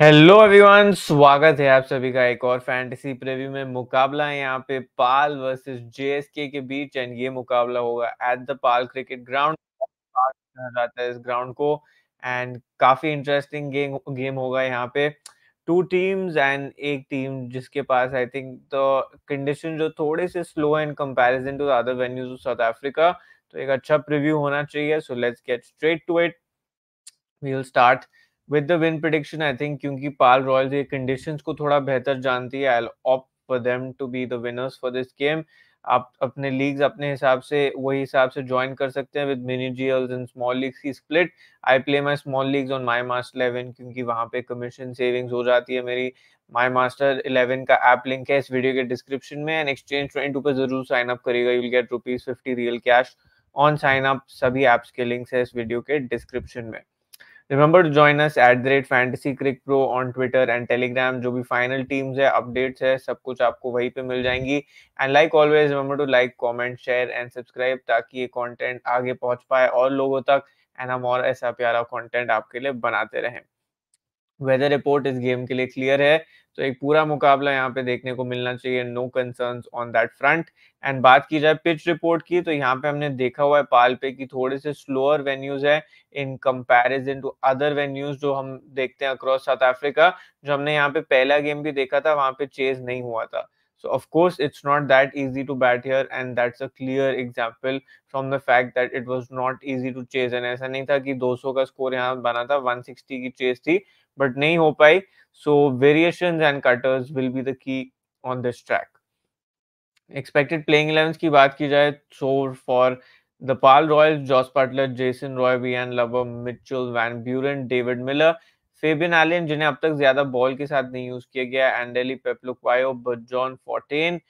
Hello everyone स्वागत है आप सभी का एक और फैंटेसी प्रीव्यू में मुकाबला है यहाँ पे पाल वर्सेस जेएसके के बीच एंड ये मुकाबला होगा at the Paarl cricket ground जाता है इस ग्राउंड को एंड काफी इंटरेस्टिंग गेम गेम होगा यहाँ पे टू टीम्स एंड एक टीम जिसके पास आई थिंक द कंडीशन जो थोड़े से स्लो है in comparison to other venues of South Africa तो एक अच्छा प्रिव्यू होना चाहिए so let's get straight to it we will start with the win prediction I think क्योंकि पाल रॉयल्स ये कंडीशंस को थोड़ा बेहतर जानती है I opt for them to be the winners for this game आप अपने लीग्स अपने हिसाब से वही हिसाब से ज्वाइन कर सकते हैं विद मिनीजियल्स एंड स्मॉल लीग्स की split I play my small leagues on my master eleven क्योंकि वहाँ पे कमीशन सेविंग्स हो जाती है मेरी माई मास्टर इलेवन का ऐप लिंक है इस वीडियो के डिस्क्रिप्शन में एंड एक्सचेंज ट्वेंटी टू पर जरूर साइन अप करेगा you will get rupees fifty real cash on sign up सभी ऐप्स के लिंक्स है इस वीडियो के डिस्क्रिप्शन में remember to join us at the rate fantasy crick pro on Twitter and Telegram जो भी फाइनल टीम्स है अपडेट्स है सब कुछ आपको वहीं पे मिल जाएंगी and like always remember to like comment share and subscribe ताकि ये कॉन्टेंट आगे पहुंच पाए और लोगों तक एंड हम और ऐसा प्यारा कॉन्टेंट आपके लिए बनाते रहें वेदर रिपोर्ट इस गेम के लिए क्लियर है तो एक पूरा मुकाबला यहाँ पे देखने को मिलना चाहिए no concern on that front and बात की जाए पिच रिपोर्ट की तो यहाँ पे हमने देखा हुआ है पाल पे की थोड़े से स्लोअर वेन्यूज है in comparison to other venues जो हम देखते हैं अक्रॉस साउथ अफ्रीका जो हमने यहाँ पे पहला गेम भी देखा था वहां पे चेज नहीं हुआ था So of course, it's not that easy to bat here, and that's a clear example from the fact that it was not easy to chase. And ऐसा नहीं था कि 200 का स्कोर यहाँ बना था 160 की चेस थी बट नहीं हो पाई so variation and cutters will be the key on this track expected playing eleven की बात की जाए so for the Paarl Royals Jos Buttler Jason Roy Wihan Lubbe Mitchell van Buuren David Miller Fabian Allen जिन्हें अब तक ज्यादा ball के साथ नहीं यूज किया गया एंडेली पेप्लुक्वायो जॉन फोर्टेन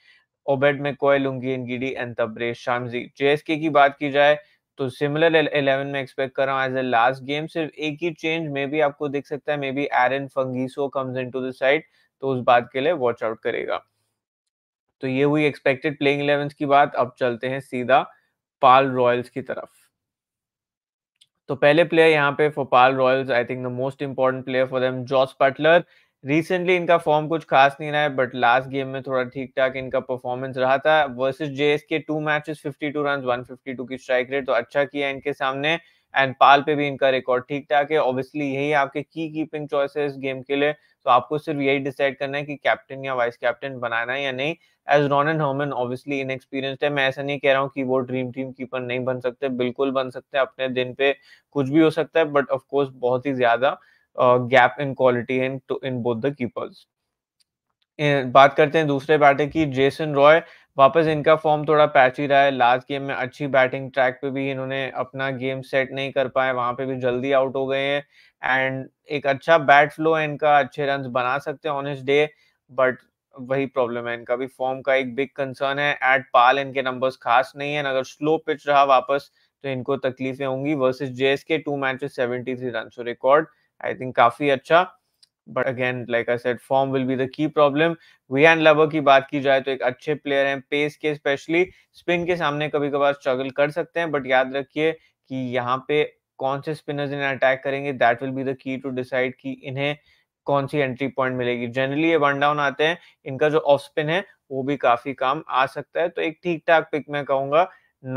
ओबेड में कोयल उंगीन गिडी एंड तबरेज शामजी जेएसके की बात की जाए तो सिमिलर इलेवन में एक्सपेक्ट कर रहा हूँ एज ए लास्ट गेम सिर्फ एक ही चेंज मे भी आपको दिख सकता है maybe Aaron Phangiso comes into the side साइड तो उस बात के लिए वॉच आउट करेगा तो ये हुई एक्सपेक्टेड प्लेइंग इलेवन की बात अब चलते हैं सीधा पाल रॉयल्स की तरफ तो पहले प्लेयर यहाँ पे for Paarl Royals I think the most important player for them Jos Buttler recently इनका फॉर्म कुछ खास नहीं रहा है बट लास्ट गेम में थोड़ा ठीक ठाक इनका परफॉर्मेंस रहा था versus JSK two matches 52 run 152 की स्ट्राइक रेट तो अच्छा किया इनके सामने एंड पाल पे भी इनका रिकॉर्ड ठीक ठाक है ऑब्वियसली यही आपके की कीपिंग चॉइसेस गेम के लिए तो आपको सिर्फ यही डिसाइड करना है कि कैप्टन या वाइस कैप्टन बनाना है या नहीं एज रॉन एंड हॉमन ऑब्वियसली इनएक्सपीरियंस्ड है मैं ऐसा नहीं कह रहा हूँ कि वो ड्रीम टीम कीपर नहीं बन सकते बिल्कुल बन सकते हैं अपने दिन पे कुछ भी हो सकता है बट ऑफकोर्स बहुत ही ज्यादा gap in quality in in both the keepers बात करते हैं दूसरे बैटर की जेसन रॉय वापस इनका फॉर्म थोड़ा पैच ही रहा है लास्ट गेम में अच्छी बैटिंग ट्रैक पे भी इन्होंने अपना गेम सेट नहीं कर पाए वहां पे भी जल्दी आउट हो गए हैं एंड एक अच्छा बैट फ्लो है इनका अच्छे रन बना सकते हैं ऑनेस्ट डे बट वही प्रॉब्लम है इनका भी फॉर्म का एक बिग कंसर्न है एट पाल इनके नंबर्स खास नहीं है अगर स्लो पिच रहा वापस तो इनको तकलीफें होंगी versus JSK two matches three run record I think काफी अच्छा but again like I said form will be the key problem Wihan Lubbe की बात की जाए तो एक अच्छे प्लेयर हैं पेस के स्पेशली स्पिन के सामने कभी कभार स्ट्रगल कर सकते हैं बट याद रखिए कि यहाँ पे कौन से स्पिनर्स इन्हें अटैक करेंगे that will be the key to decide कि इन्हें कौन सी एंट्री पॉइंट मिलेगी जनरली ये वन डाउन आते हैं इनका जो ऑफ स्पिन है वो भी काफी काम आ सकता है तो एक ठीक ठाक पिक मैं कहूंगा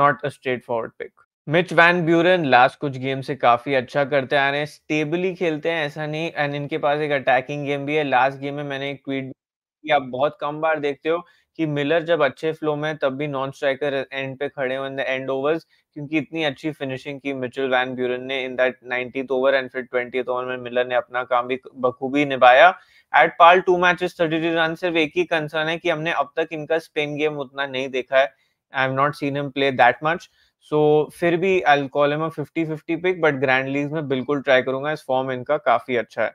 not a straight forward pick Mitch van Buuren last कुछ गेम से काफी अच्छा करते आ रहे हैं स्टेबली खेलते हैं ऐसा नहीं एंड इनके पास एक अटैकिंग गेम भी है लास्ट गेम में मैंने एक ट्वीट कि आप बहुत कम बार देखते हो कि मिलर जब अच्छे फ्लो में तब भी नॉन स्ट्राइकर एंड पे खड़े हो इन द एंड ओवर्स क्योंकि इतनी अच्छी फिनिशिंग की मिचेल वैन ब्यूरन ने in that nineteenth over and फिर ट्वेंटी ओवर में मिलर ने अपना काम भी बखूबी निभाया at Paarl two matches thirty two run सिर्फ एक ही कंसर्न है कि हमने अब तक इनका स्पेन गेम उतना नहीं देखा है I have not seen him play that much so so, फिर भी I'm fifty fifty pick but grand league में बिल्कुल ट्राई करूंगा इस फॉर्म इनका काफी अच्छा है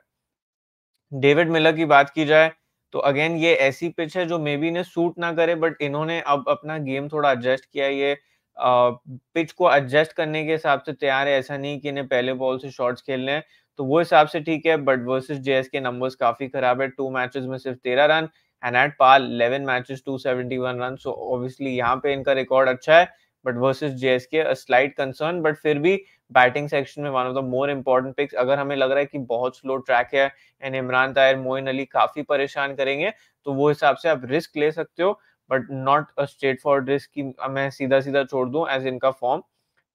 डेविड मिलर की बात की जाए तो अगेन ये ऐसी पिच है जो मे बी इन्हें सूट ना करे बट इन्होंने अब अपना गेम थोड़ा एडजस्ट किया ये पिच को एडजस्ट करने के हिसाब से तैयार है ऐसा नहीं कि इन्हें पहले बॉल से शॉट्स खेलने हैं तो वो हिसाब से ठीक है but versus JSK numbers काफी खराब है टू मैचेस में सिर्फ तेरह run and at Paarl eleven matches two seventy one run so obviously यहाँ पे इनका रिकॉर्ड अच्छा है but versus JSK a slight concern but फिर भी बैटिंग सेक्शन में one of the more important picks अगर हमें लग रहा है कि बहुत स्लो ट्रैक है एंड इमरान तायर मोइन अली काफी परेशान करेंगे तो वो हिसाब से आप रिस्क ले सकते हो but not a straight for risk की मैं सीधा सीधा छोड़ दूं एज इनका फॉर्म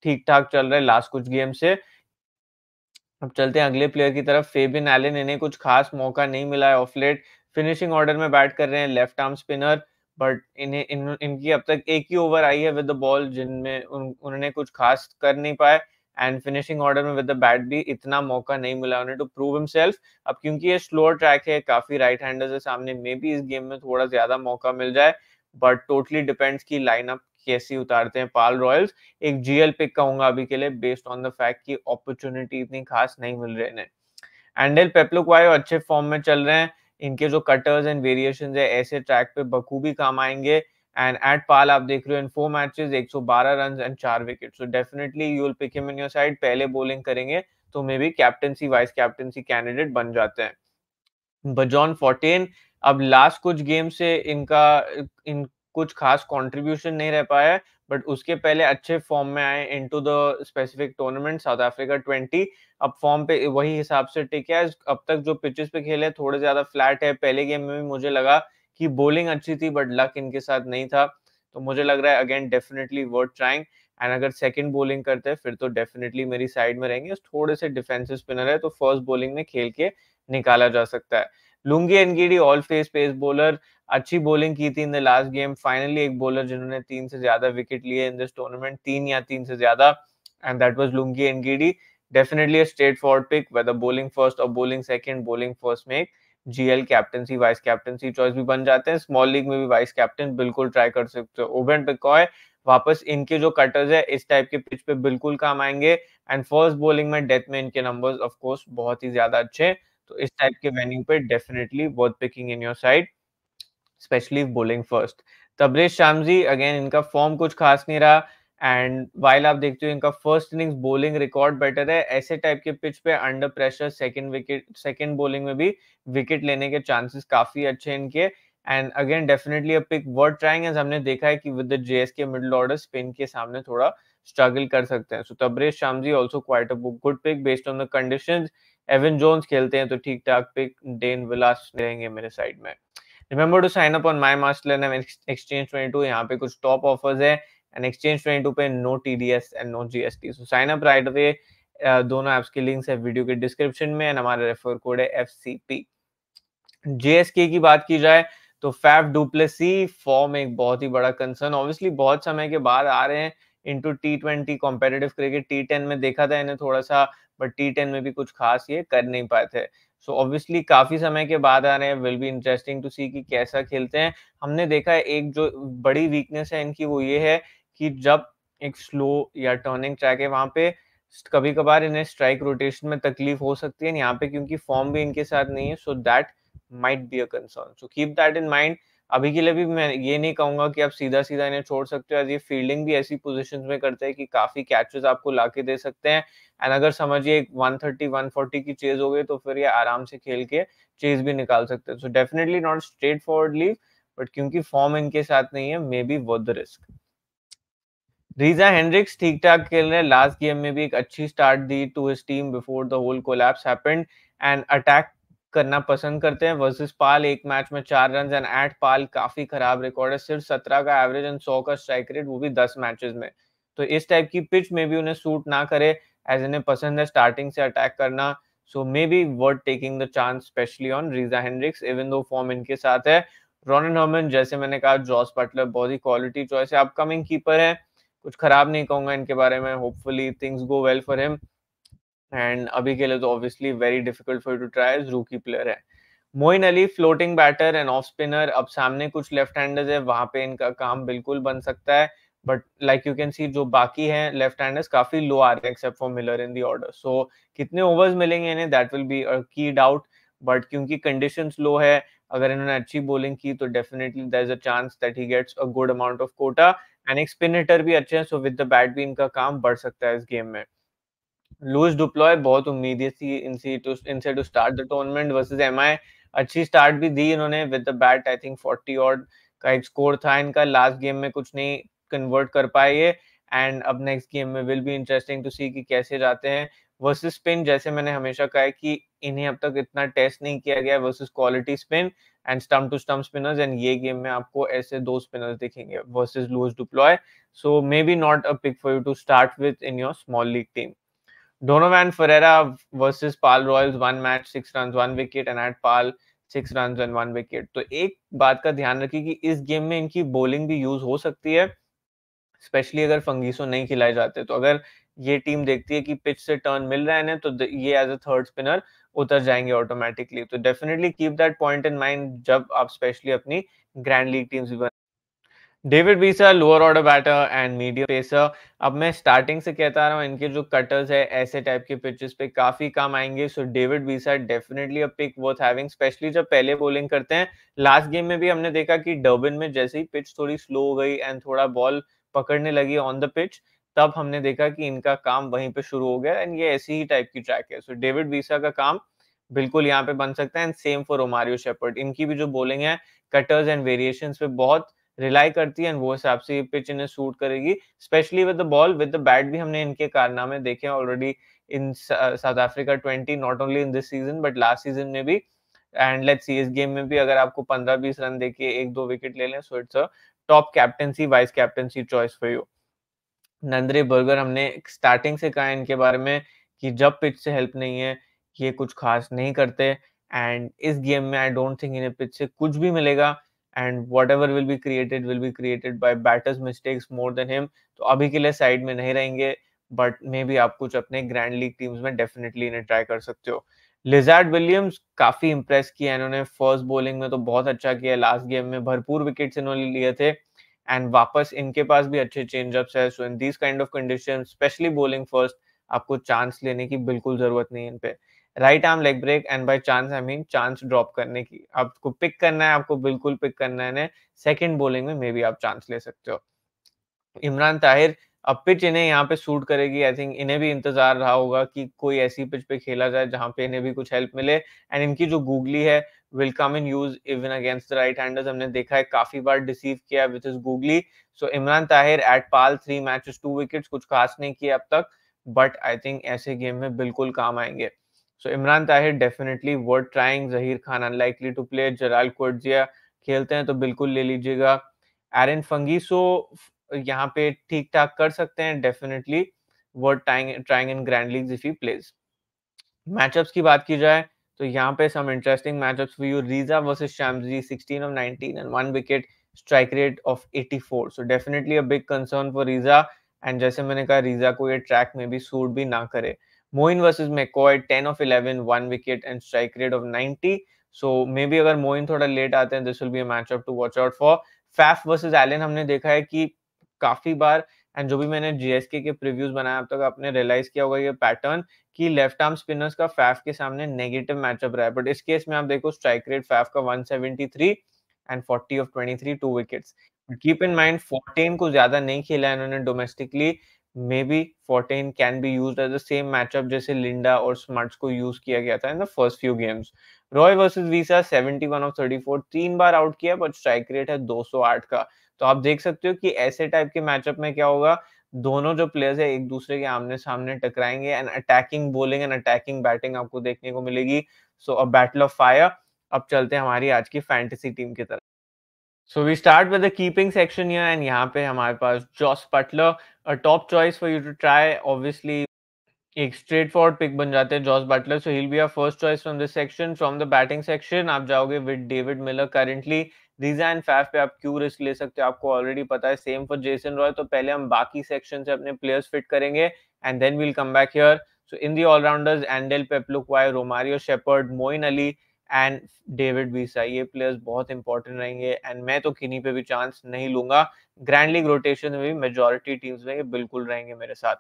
ठीक ठाक चल रहा है लास्ट कुछ गेम से अब चलते हैं अगले प्लेयर की तरफ फेबिन एलिन इन्हें कुछ खास मौका नहीं मिला है ऑफ लेट फिनिशिंग ऑर्डर में बैट कर रहे हैं लेफ्ट आर्म स्पिनर बट इन्हें इन इनकी अब तक एक ही ओवर आई है विद द बॉल जिनमें उन्होंने कुछ खास कर नहीं पाया एंड फिनिशिंग ऑर्डर में विद द बैट भी इतना मौका नहीं मिला उन्हें टू प्रूव हिमसेल्फ अब क्योंकि ये स्लोअर ट्रैक है काफी राइट हैंडर्स के सामने मे भी इस गेम में थोड़ा ज्यादा मौका मिल जाए बट टोटली डिपेंड्स की लाइनअप कैसी उतारते हैं पाल रॉयल्स एक जीएल पिक कहूंगा अभी के लिए बेस्ड ऑन द फैक्ट की अपॉर्चुनिटी इतनी खास नहीं मिल रही है एंडल पेप्लुकवायो अच्छे फॉर्म में चल रहे हैं इनके जो कटर्स एंड वेरिएशन है ऐसे ट्रैक पे बखूबी काम आएंगे एंड एट पाल आप देख रहे हो in four matches 112 run and चार wicket so definitely you will pick him in your side पहले बॉलिंग करेंगे तो maybe captaincy vice captaincy candidate बन जाते हैं बजॉन फोर्टीन अब लास्ट कुछ गेम से इनका इन कुछ खास कंट्रीब्यूशन नहीं रह पाया बट उसके पहले अच्छे फॉर्म में आए into the specific tournament South Africa 20 अब फॉर्म पे वही हिसाब से टिक है अब तक जो पिचेस पे खेले थोड़े ज्यादा फ्लैट है पहले गेम में भी मुझे लगा कि बॉलिंग अच्छी थी बट लक इनके साथ नहीं था तो मुझे लग रहा है again definitely worth trying and अगर सेकंड बॉलिंग करते हैं फिर तो डेफिनेटली मेरी साइड में रहेंगे थोड़े से डिफेंसिव स्पिनर है तो फर्स्ट बॉलिंग में खेल के निकाला जा सकता है लुंगी एनगीडी ऑल फेस पेस बॉलर अच्छी बोलिंग की थी in the last game finally एक बोलर जिन्होंने तीन से ज्यादा विकेट लिए इन दिस टूर्नामेंट तीन या तीन से ज्यादा and that was Lungi and definitely a straight forward pick whether bowling first और बोलिंग सेकेंड बोलिंग फर्स्ट में एक GL captaincy vice captaincy choice भी बन जाते हैं स्मॉल लीग में भी वाइस कैप्टन बिल्कुल ट्राई कर सकते हो ओबेन पिकॉय वापस इनके जो कटर्स है इस टाइप के पिच पे बिल्कुल काम आएंगे एंड फर्स्ट बोलिंग में डेथ में इनके नंबर्स ऑफ कोर्स बहुत ही ज्यादा अच्छे तो इस टाइप के वेन्यू पे definitely worth picking in your side specially bowling first Tabraiz Shamsi again इनका फॉर्म कुछ खास नहीं रहा एंड वाइल आप देखते हो इनका first innings bowling record better है ऐसे टाइप के पिच पे under pressure second wicket second bowling में भी विकेट लेने के चांसेस काफी अच्छे हैं इनके and again definitely a pick worth trying हमने देखा है कि विद द के मिडल ऑर्डर स्पिन के सामने थोड़ा स्ट्रगल कर सकते हैं so Tabraiz Shamsi also quite a good pick based on the condition Evan Jones खेलते हैं तो ठीक ठाक पिक डेन विलास रहेंगे मेरे साइड में remember to sign up on my master learn exchange twenty two यहाँ पे कुछ टॉप ऑफर्स uh, है एंड एक्सचेंज ट्वेंटी टू पे no T D S and no G S T so sign up right away दोनों apps के links है video के description में एंड हमारा रेफर कोड है एफ सी पी जेएसके की बात की जाए तो फैफ डुप्लेसी फॉर्म एक बहुत ही बड़ा कंसर्न ऑब्वियसली बहुत समय के बाद आ रहे हैं into T twenty competitive cricket T ten में देखा था इन्हें थोड़ा सा बट टी टेन में भी कुछ खास ये कर नहीं पाए थे सो ऑब्वियसली काफी समय के बाद आ रहे हैं will be interesting to see कि कैसा खेलते हैं हमने देखा है एक जो बड़ी वीकनेस है इनकी वो ये है कि जब एक स्लो या टर्निंग ट्रैक है वहां पे कभी कभार इन्हें स्ट्राइक रोटेशन में तकलीफ हो सकती है यहाँ पे क्योंकि फॉर्म भी इनके साथ नहीं है so that might be a concern so keep that in mind अभी के लिए भी मैं ये नहीं कहूंगा कि आप सीधा सीधा इन्हें छोड़ सकते हो ये फील्डिंग भी ऐसी पोजिशन में करते हैं कि काफी कैचेस आपको लाके दे सकते हैं एंड अगर समझिए एक 130 140 की चेज हो गई तो फिर ये आराम से खेल के चेज भी निकाल सकते हैं so definitely not straight forward leave but क्योंकि फॉर्म इनके साथ नहीं है maybe worth the risk Reeza Hendricks ठीक ठाक खेल रहे हैं लास्ट गेम में भी एक अच्छी स्टार्ट दी to his team before the whole collapse happened and attack करना पसंद करते हैं वर्सेस पाल एक मैच में चार रन एंड एट पाल काफी खराब रिकॉर्ड है सिर्फ सत्रह का एवरेज एंड सौ का स्ट्राइक रेट वो भी दस मैचेस में तो इस टाइप की पिच में भी उन्हें सूट ना करे एज इन्हें पसंद है स्टार्टिंग से अटैक करना so may maybe worth taking the chance specially on Reeza Hendricks even though form इनके साथ है रोनन हर्मन जैसे मैंने कहा जॉस बटलर बहुत ही क्वालिटी चॉइस है अपकमिंग कीपर है कुछ खराब नहीं कहूंगा इनके बारे में hopefully things go well for him and अभी के लिए तो obviously very difficult for to try rookie player है Moeen Ali floating batter and off spinner अब सामने कुछ लेफ्ट हैंडर्स है वहां पे इनका काम बिल्कुल बन सकता है but like you can see जो बाकी है लेफ्ट हैंडर्स काफी लो आ रहे हैं except for Miller in the order so कितने ओवर्स मिलेंगे इन्हें that will be a key doubt but क्योंकि कंडीशन लो है अगर इन्होंने अच्छी बॉलिंग की तो definitely there is a chance that he gets a good amount of quota and एक स्पिन हिटर भी अच्छे हैं सो विद द बैट भी इनका काम बढ़ सकता है इस गेम में लूज डिप्लॉय बहुत उम्मीद थी इनसे टू इनसे to start the tournament versus MI अच्छी स्टार्ट भी दी इन्होंने with the bat I think 40 odd का एक स्कोर था इनका लास्ट गेम में कुछ नहीं कन्वर्ट कर पाए ये एंड अब नेक्स्ट गेम में will be interesting to see कि कैसे जाते हैं वर्सेस स्पिन जैसे मैंने हमेशा कहा है कि इन्हें अब तक इतना टेस्ट नहीं किया गया versus quality spin and stump to stump spinners and ये गेम में आपको ऐसे दो स्पिनर्स दिखेंगे versus Leus du Plooy so may maybe not a pick for you to start with in your small league team Donovan Ferreira versus Pal Royals one match six runs one wicket and at Pal six run and one wicket तो एक बात का ध्यान रखिए कि इस game में इनकी बॉलिंग भी यूज हो सकती है स्पेशली अगर फंगीसो नहीं खिलाए जाते तो अगर ये टीम देखती है कि पिच से टर्न मिल रहे हैं तो ये एज अ थर्ड स्पिनर उतर जाएंगे ऑटोमेटिकली तो definitely keep that point in mind जब आप स्पेशली अपनी ग्रैंड लीग टीम्स भी डेविड बीसर lower order batter and medium pacer अब मैं स्टार्टिंग से कहता रहा हूँ इनके जो कटर्स है ऐसे टाइप के पिचेस पे काफी काम आएंगे सो डेविड बीसर definitely a pick worth having specially जब पहले बॉलिंग करते हैं लास्ट गेम में भी हमने देखा कि डर्बिन में जैसे ही पिच थोड़ी स्लो हो गई एंड थोड़ा बॉल पकड़ने लगी ऑन द पिच तब हमने देखा कि इनका काम वहीं पे शुरू हो गया एंड ये ऐसी ही टाइप की ट्रैक है सो डेविड बीसा का काम बिल्कुल यहाँ पे बन सकता है and same for Romario Shepherd इनकी भी जो बॉलिंग है कटर्स एंड वेरिएशन पे बहुत रिलाई करती है वो हिसाब से पिच इन्हें सूट करेगी specially with the ball with the bat भी हमने इनके कारनामे देखे already in South Africa twenty not only in this season but last season में भी एंड लेट्स सी इस गेम में भी अगर आपको पंद्रह बीस रन देके एक दो विकेट ले लें so it's a top captaincy vice captaincy choice for you Nandre Burger हमने स्टार्टिंग से कहा इनके बारे में कि जब पिच से हेल्प नहीं है ये कुछ खास नहीं करते एंड इस गेम में आई डोंट थिंक इन्हें पिच से कुछ भी मिलेगा and whatever will be created will be created by batters mistakes more than him तो अभी के लिए साइड में नहीं रहेंगे बट मे भी आप कुछ अपने ग्रैंड लीग टीम्स में डेफिनेटली इन्हें ट्राई कर सकते हो लिजार्ड विलियम्स काफी इंप्रेस किया इन्होंने फर्स्ट बॉलिंग में तो बहुत अच्छा किया लास्ट गेम में भरपूर विकेट्स इन्होंने लिए थे एंड वापस इनके पास भी अच्छे चेंज है so in these kind of condition specially bowling first आपको चांस लेने की बिल्कुल जरूरत नहीं है इन पे right arm leg break and by chance I mean chance drop करने की आपको पिक करना है आपको बिल्कुल पिक करना है सेकंड बॉलिंग में मे बी आप चांस ले सकते हो इमरान ताहिर अब पिच इन्हें यहाँ पे सूट करेगी आई थिंक इन्हें भी इंतजार रहा होगा कि कोई ऐसी पिच पे खेला जाए जहां पे इन्हें भी कुछ हेल्प मिले एंड इनकी जो गूगली है will come in use even against the right handers हमने देखा है काफी बार डिसीव किया with is googly so Imran Tahir at Paarl three matches two wickets कुछ खास नहीं किया अब तक बट आई थिंक ऐसे गेम में बिल्कुल काम आएंगे so Imran Tahir definitely worth trying Zaheer Khan unlikely to play Gerald Kurdzia खेलते हैं तो बिल्कुल ले लीजिएगा एरन फंगी सो यहाँ पे ठीक ठाक कर सकते हैं definitely worth trying trying in grand league if he plays matchups की बात की जाए तो यहाँ पे some interesting matchups for you Reeza versus Shamsi 16 of 19 and one wicket strike rate of 84 so definitely a big concern for Reeza and जैसे मैंने कहा रीजा को ये ट्रैक में भी सूट भी ना करे Moeen versus McCoy 10 of 11 one wicket and strike rate of 90 so मे बी अगर मोइन थोड़ा लेट आते हैं this will be a match up to watch out for Faf versus Allen हमने देखा है कि काफी बार एंड जो भी मैंने जीएसके के प्रीव्यूज बनाए अब तक आपने रियलाइज किया होगा ये पैटर्न कि लेफ्ट आर्म स्पिनर्स का फैफ के सामने नेगेटिव मैचअप रहा है बट इस केस में आप देखो स्ट्राइक रेट फैफ का 173 and 40 of 23 two wickets keep in mind 14 को ज्यादा नहीं खेला है इन्होंने domestically maybe Fortuin can be use as the same matchup जैसे लिंडा और स्मार्ट को यूज किया गया था in the first few games Roy versus Wiese seventy one of thirty four तीन बार आउट किया बट स्ट्राइक रेट है दो सौ आठ का तो आप देख सकते हो कि ऐसे टाइप के मैचअप में क्या होगा दोनों जो प्लेयर्स है एक दूसरे के आमने सामने टकराएंगे and attacking bowling and attacking batting आपको देखने को मिलेगी so a battle of fire अब चलते हैं हमारी आज की फैंटेसी टीम की तरफ So we start with the keeping section here, and यहाँ पे हमारे पास Josh Butler, a top choice for you to try. Obviously, एक straight forward pick बन जाते हैं Josh Butler, so he'll be our first choice from this section. From the batting section, आप जाओगे with David Miller currently. Reeza and Faf पे आप क्यों risk ले सकते हो आपको ऑलरेडी पता है सेम फॉर जेसन रॉय तो पहले हम बाकी सेक्शन से अपने प्लेयर्स फिट करेंगे and then we'll come back here so in the allrounders Andile Phehlukwayo Romario Shepherd Moeen Ali and David Wiese ये प्लेयर्स बहुत इंपॉर्टेंट रहेंगे एंड मैं तो किन्हीं पे भी चांस नहीं लूंगा ग्रैंड लीग रोटेशन में भी मेजोरिटी टीम्स में ये बिल्कुल रहेंगे मेरे साथ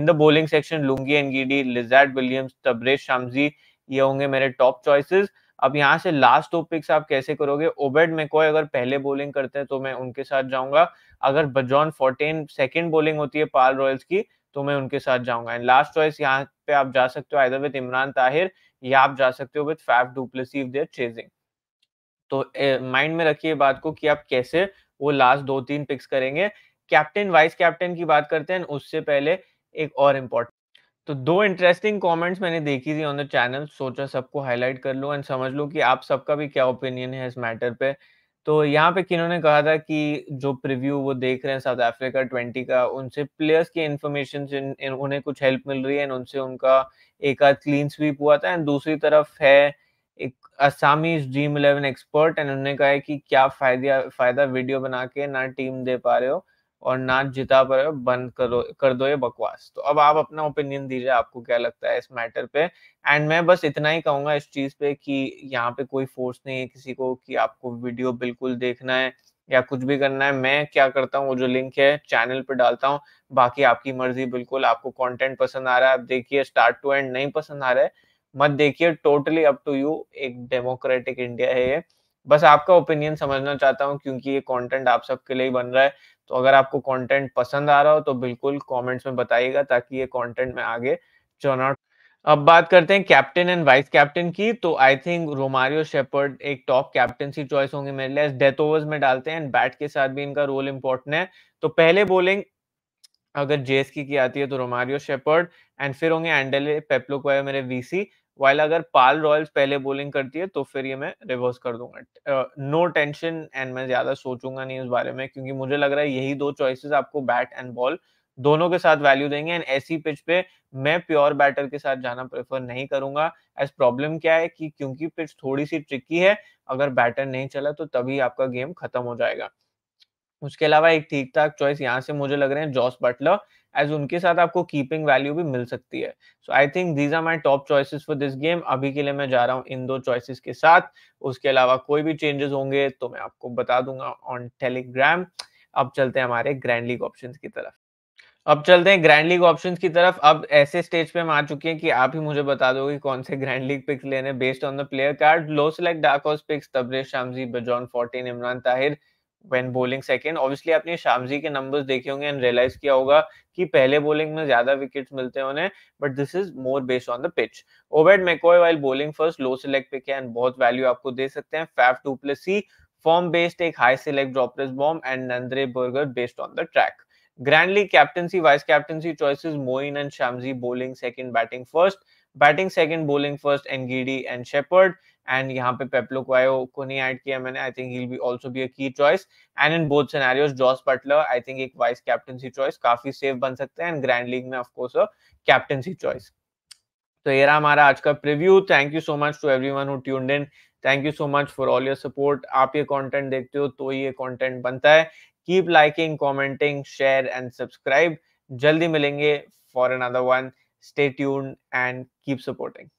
in the bowling section Lungi Ngidi Lizaad Williams Tabraiz Shamsi ये होंगे मेरे टॉप चॉइसेस अब यहाँ से लास्ट टॉपिक्स आप कैसे करोगे ओबेड में कोई अगर पहले बोलिंग करते हैं तो मैं उनके साथ जाऊंगा अगर बजॉन फोर्टेन सेकेंड बोलिंग होती है पाल रॉयल्स की तो मैं उनके साथ जाऊंगा एंड लास्ट चॉइस यहाँ पे आप जा सकते हो आइदर विद इमरान ताहिर या आप जा सकते हो with Faf du Plessis if they're chasing तो माइंड में रखिए बात को कि आप कैसे वो लास्ट दो तीन पिक्स करेंगे कैप्टन वाइस कैप्टन की बात करते हैं उससे पहले एक और इम्पोर्टेंट तो दो इंटरेस्टिंग कमेंट्स मैंने देखी थी ऑन द चैनल सोचा सबको हाईलाइट कर लो एंड समझ लो कि आप सबका भी क्या ओपिनियन है इस मैटर पे तो यहाँ पे किन्होंने कहा था कि जो प्रीव्यू वो देख रहे हैं साउथ अफ्रीका ट्वेंटी का उनसे प्लेयर्स की इन्फॉर्मेशन उन्हें कुछ हेल्प मिल रही है उनसे उनका एक आध क्लीन स्वीप हुआ था एंड दूसरी तरफ है एक असामी ड्रीम इलेवन एक्सपर्ट एंड उन्होंने कहा है कि क्या फायदा फायदा वीडियो बना के ना टीम दे पा रहे हो और नाच जिता पर बंद करो कर दो ये बकवास तो अब आप अपना ओपिनियन दीजिए आपको क्या लगता है इस मैटर पे एंड मैं बस इतना ही कहूंगा इस चीज पे कि यहाँ पे कोई फोर्स नहीं है किसी को कि आपको वीडियो बिल्कुल देखना है या कुछ भी करना है मैं क्या करता हूँ वो जो लिंक है चैनल पे डालता हूँ बाकी आपकी मर्जी बिल्कुल आपको कंटेंट पसंद आ रहा है आप देखिए स्टार्ट टू एंड नहीं पसंद आ रहा है मत देखिए टोटली अप टू यू एक डेमोक्रेटिक इंडिया है ये बस आपका ओपिनियन समझना चाहता हूँ क्योंकि ये कंटेंट आप सबके लिए ही बन रहा है तो अगर आपको कंटेंट पसंद आ रहा हो तो बिल्कुल कमेंट्स में बताइएगा ताकि ये कंटेंट में आगे चर्न आउट अब बात करते हैं कैप्टन एंड वाइस कैप्टन की तो आई थिंक रोमारियो शेपर्ड एक टॉप कैप्टनसी चॉइस होंगे मेरे लिए डेथ ओवर्स में डालते हैं बैट के साथ भी इनका रोल इंपॉर्टेंट है तो पहले बोलिंग अगर जेएस की आती है तो रोमारियो शेपर्ड एंड फिर होंगे एंडेले पेप्लो को मेरे वीसी वाइल अगर पाल रॉयल्स पहले बोलिंग करती है तो फिर ये मैं रिवर्स कर दूंगा नो टेंशन एंड मैं ज्यादा सोचूंगा नहीं इस बारे में क्योंकि मुझे लग रहा है यही दो चॉइसेस आपको बैट एंड बॉल दोनों के साथ वैल्यू देंगे एंड ऐसी पिच पे मैं प्योर बैटर के साथ जाना प्रेफर नहीं करूंगा एज प्रॉब्लम क्या है कि क्योंकि पिच थोड़ी सी ट्रिकी है अगर बैटर नहीं चला तो तभी आपका गेम खत्म हो जाएगा उसके अलावा एक ठीक ठाक चॉइस यहाँ से मुझे लग रहे हैं जॉस बटलर एज उनके साथ आपको कीपिंग वैल्यू भी मिल सकती है so I think these are my top choices for this game अभी के लिए मैं जा रहा हूँ इन दो चॉइसिस के साथ उसके अलावा कोई भी चेंजेस होंगे तो मैं आपको बता दूंगा ऑन टेलीग्राम अब चलते हैं हमारे ग्रैंड लीग ऑप्शन की तरफ अब चलते हैं ग्रैंड लीग ऑप्शंस की तरफ अब ऐसे स्टेज पे हम आ चुके हैं कि आप ही मुझे बता दो कि कौन से ग्रैंड लीग पिक्स लेने based on the player card low select dark horse picks Tabraiz Shamsi Bjorn Fortuin Imran Tahir when bowling second obviously आपने शामजी के नंबर्स देखे होंगे एंड रियलाइज किया होगा कि पहले बोलिंग में ज्यादा विकेट्स मिलते हैं उन्हें but this is more based on the pitch Obed McCoy while bowling first low select pick है एंड बहुत वैल्यू आपको दे सकते हैं Faf two plus C form based एक हाई सिलेक्ट ड्रॉपलेस बॉम्ब and Nandre Burger based on the track grand league captaincy vice captaincy choices Moeen and Shamsi bowling second batting first batting second bowling first and Ngidi and Shepherd and यहाँ पे पेप्लो क्वायो को नहीं add किया मैंने I think he be be a key choice and in both scenarios Jos Buttler I think एक vice captaincy choice काफी safe बन सकते हैं एंड ग्रैंड लीग में ऑफ कैप्टनसी चॉइस तो ये रहा हमारा आज का preview thank you so much to everyone tuned in thank you so much for all your support आप ये कॉन्टेंट देखते हो तो ये कॉन्टेंट बनता है keep liking commenting share and subscribe जल्दी मिलेंगे for another one stay tune and keep supporting